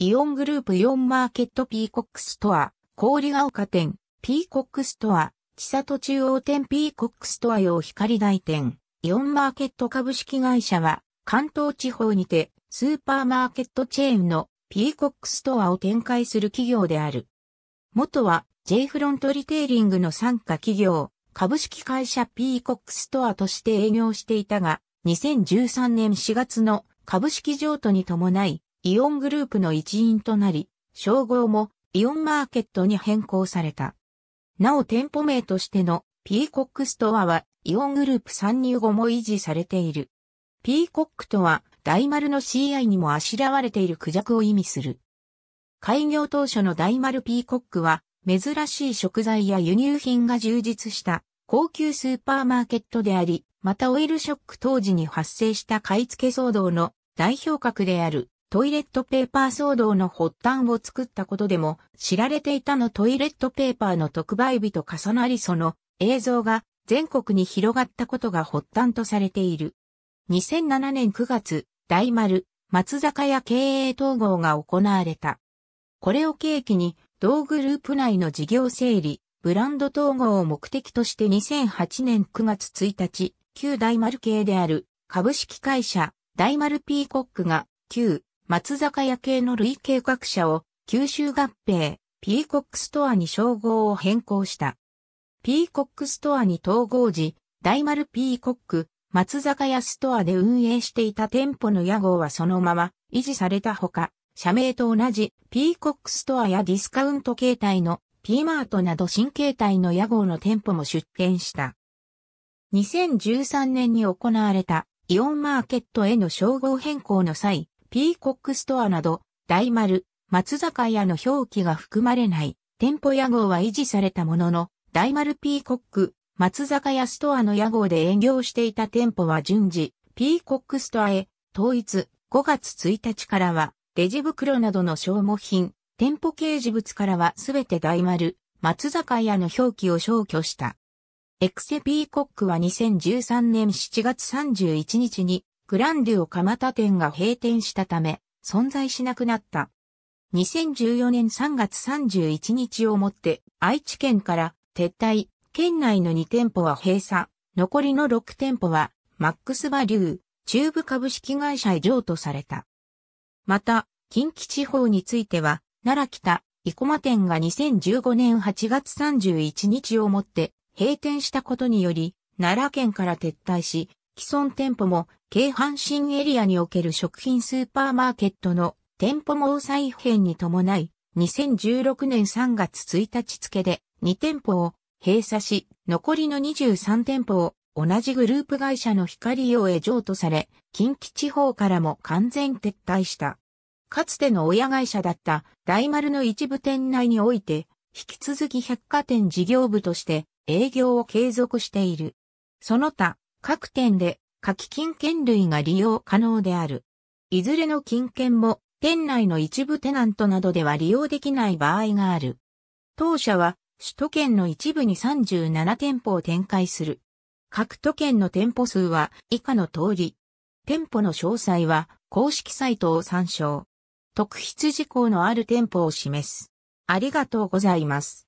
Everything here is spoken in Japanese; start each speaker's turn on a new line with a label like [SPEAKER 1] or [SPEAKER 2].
[SPEAKER 1] イオングループイオンマーケットピーコックストア、氷が丘店、ピーコックストア、千里中央店ピーコックストア用光台店、イオンマーケット株式会社は、関東地方にて、スーパーマーケットチェーンのピーコックストアを展開する企業である。元は J フロントリテイリングの参加企業、株式会社ピーコックストアとして営業していたが、2013年4月の株式譲渡に伴い、イオングループの一員となり、称号もイオンマーケットに変更された。なお店舗名としてのピーコックストアはイオングループ参入後も維持されている。ピーコックとは大丸の CI にもあしらわれているクジャクを意味する。開業当初の大丸ピーコックは珍しい食材や輸入品が充実した高級スーパーマーケットであり、またオイルショック当時に発生した買い付け騒動の代表格であるトイレットペーパー騒動の発端を作ったことでも知られていたのトイレットペーパーの特売日と重なりその映像が全国に広がったことが発端とされている。2007年9月、大丸、松坂屋経営統合が行われた。これを契機に同グループ内の事業整理、ブランド統合を目的として2008年9月1日、旧大丸系である株式会社大丸ピーコックが旧松坂屋系の類計画者を九州合併、ピーコックストアに称号を変更した。ピーコックストアに統合時、大丸ピーコック、松坂屋ストアで運営していた店舗の屋号はそのまま維持されたほか、社名と同じピーコックストアやディスカウント形態のピーマートなど新形態の屋号の店舗も出店した。2013年に行われたイオンマーケットへの称号変更の際、ピーコックストアなど、大丸、松坂屋の表記が含まれない店舗屋号は維持されたものの、大丸ピーコック、松坂屋ストアの屋号で営業していた店舗は順次、ピーコックストアへ、統一、5月1日からは、レジ袋などの消耗品、店舗掲示物からはすべて大丸、松坂屋の表記を消去した。エクセピーコックは2013年7月31日にグランデュオ蒲田店が閉店したため、存在しなくなった。2014年3月31日をもって愛知県から撤退、県内の2店舗は閉鎖、残りの6店舗はマックスバリュー、中部株式会社へ譲渡された。また、近畿地方については、奈良北、生駒店が2015年8月31日をもって閉店したことにより、奈良県から撤退し、既存店舗も京阪神エリアにおける食品スーパーマーケットの店舗毛再編に伴い、2016年3月1日付で2店舗を閉鎖し、残りの23店舗を同じグループ会社の光用へ譲渡され、近畿地方からも完全撤退した。かつての親会社だった大丸の一部店内において、引き続き百貨店事業部として営業を継続している。その他、各店で柿金券類が利用可能である。いずれの金券も店内の一部テナントなどでは利用できない場合がある。当社は首都圏の一部に37店舗を展開する。各都県の店舗数は以下の通り。店舗の詳細は公式サイトを参照。特筆事項のある店舗を示す。ありがとうございます。